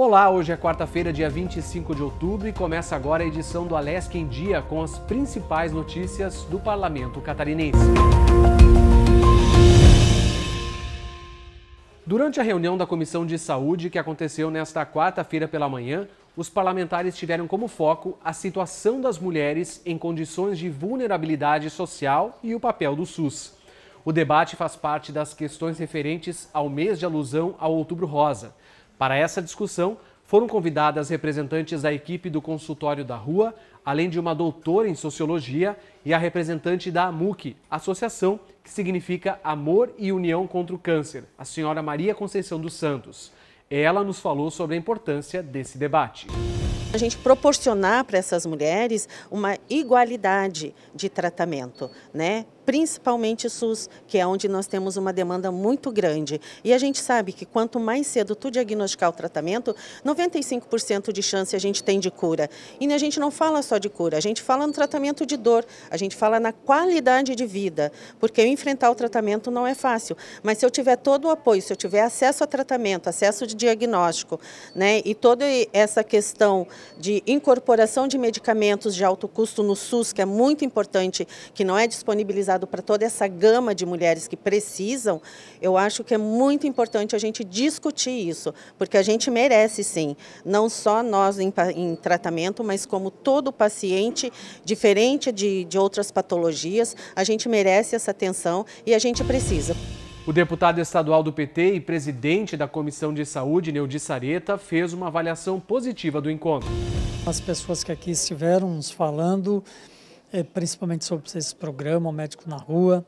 Olá, hoje é quarta-feira, dia 25 de outubro e começa agora a edição do Alesc em Dia com as principais notícias do parlamento catarinense. Durante a reunião da Comissão de Saúde que aconteceu nesta quarta-feira pela manhã, os parlamentares tiveram como foco a situação das mulheres em condições de vulnerabilidade social e o papel do SUS. O debate faz parte das questões referentes ao mês de alusão ao Outubro Rosa. Para essa discussão, foram convidadas representantes da equipe do consultório da rua, além de uma doutora em sociologia e a representante da AMUC, associação que significa Amor e União contra o Câncer, a senhora Maria Conceição dos Santos. Ela nos falou sobre a importância desse debate. A gente proporcionar para essas mulheres uma igualdade de tratamento, né? principalmente SUS, que é onde nós temos uma demanda muito grande. E a gente sabe que quanto mais cedo tu diagnosticar o tratamento, 95% de chance a gente tem de cura. E a gente não fala só de cura, a gente fala no tratamento de dor, a gente fala na qualidade de vida, porque enfrentar o tratamento não é fácil. Mas se eu tiver todo o apoio, se eu tiver acesso a tratamento, acesso de diagnóstico, né, e toda essa questão de incorporação de medicamentos de alto custo no SUS, que é muito importante, que não é disponibilizado voltado para toda essa gama de mulheres que precisam, eu acho que é muito importante a gente discutir isso, porque a gente merece sim, não só nós em, em tratamento, mas como todo paciente, diferente de, de outras patologias, a gente merece essa atenção e a gente precisa. O deputado estadual do PT e presidente da Comissão de Saúde, Neudi Sareta, fez uma avaliação positiva do encontro. As pessoas que aqui estiveram nos falando é, principalmente sobre esse programa, o Médico na Rua,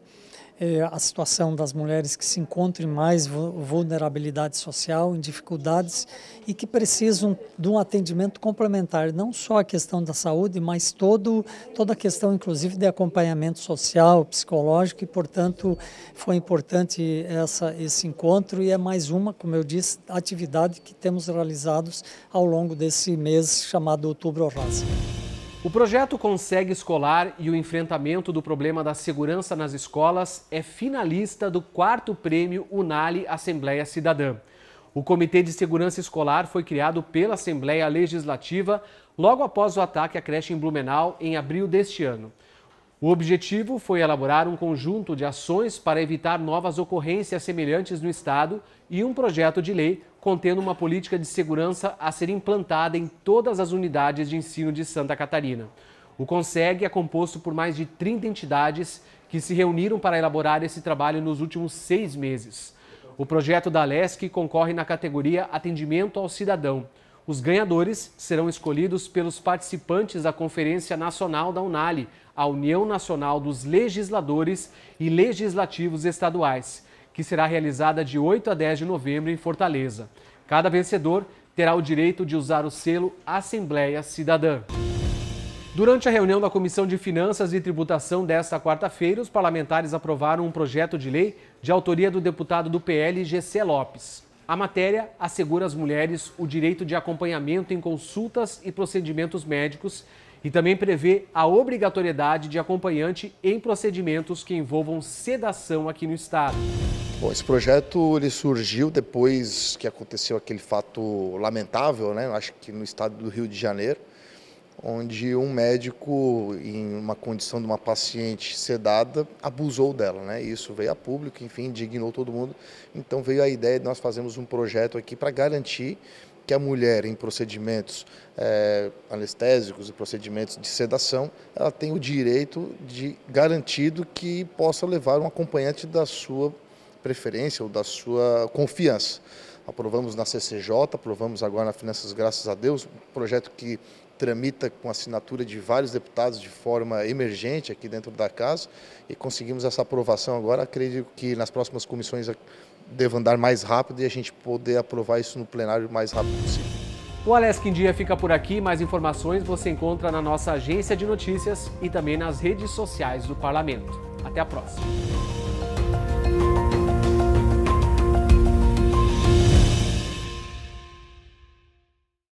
é, a situação das mulheres que se encontram em mais vulnerabilidade social, em dificuldades e que precisam de um atendimento complementar, não só a questão da saúde, mas todo, toda a questão, inclusive, de acompanhamento social, psicológico, e, portanto, foi importante essa, esse encontro e é mais uma, como eu disse, atividade que temos realizados ao longo desse mês chamado Outubro Rosa. O projeto Consegue Escolar e o enfrentamento do problema da segurança nas escolas é finalista do quarto prêmio Unali Assembleia Cidadã. O Comitê de Segurança Escolar foi criado pela Assembleia Legislativa logo após o ataque à creche em Blumenau em abril deste ano. O objetivo foi elaborar um conjunto de ações para evitar novas ocorrências semelhantes no Estado e um projeto de lei contendo uma política de segurança a ser implantada em todas as unidades de ensino de Santa Catarina. O CONSEG é composto por mais de 30 entidades que se reuniram para elaborar esse trabalho nos últimos seis meses. O projeto da LESC concorre na categoria Atendimento ao Cidadão. Os ganhadores serão escolhidos pelos participantes da Conferência Nacional da Unali, a União Nacional dos Legisladores e Legislativos Estaduais, que será realizada de 8 a 10 de novembro em Fortaleza. Cada vencedor terá o direito de usar o selo Assembleia Cidadã. Durante a reunião da Comissão de Finanças e Tributação desta quarta-feira, os parlamentares aprovaram um projeto de lei de autoria do deputado do PL, GC Lopes. A matéria assegura às mulheres o direito de acompanhamento em consultas e procedimentos médicos e também prevê a obrigatoriedade de acompanhante em procedimentos que envolvam sedação aqui no estado. Bom, esse projeto ele surgiu depois que aconteceu aquele fato lamentável, né? Acho que no estado do Rio de Janeiro, onde um médico, em uma condição de uma paciente sedada, abusou dela. Né? Isso veio a público, enfim, indignou todo mundo. Então veio a ideia de nós fazermos um projeto aqui para garantir que a mulher, em procedimentos é, anestésicos e procedimentos de sedação, ela tem o direito de garantido que possa levar um acompanhante da sua preferência ou da sua confiança aprovamos na CCJ, aprovamos agora na Finanças Graças a Deus, um projeto que tramita com assinatura de vários deputados de forma emergente aqui dentro da casa e conseguimos essa aprovação agora. Acredito que nas próximas comissões deva andar mais rápido e a gente poder aprovar isso no plenário o mais rápido possível. O Alesc em Dia fica por aqui. Mais informações você encontra na nossa agência de notícias e também nas redes sociais do Parlamento. Até a próxima.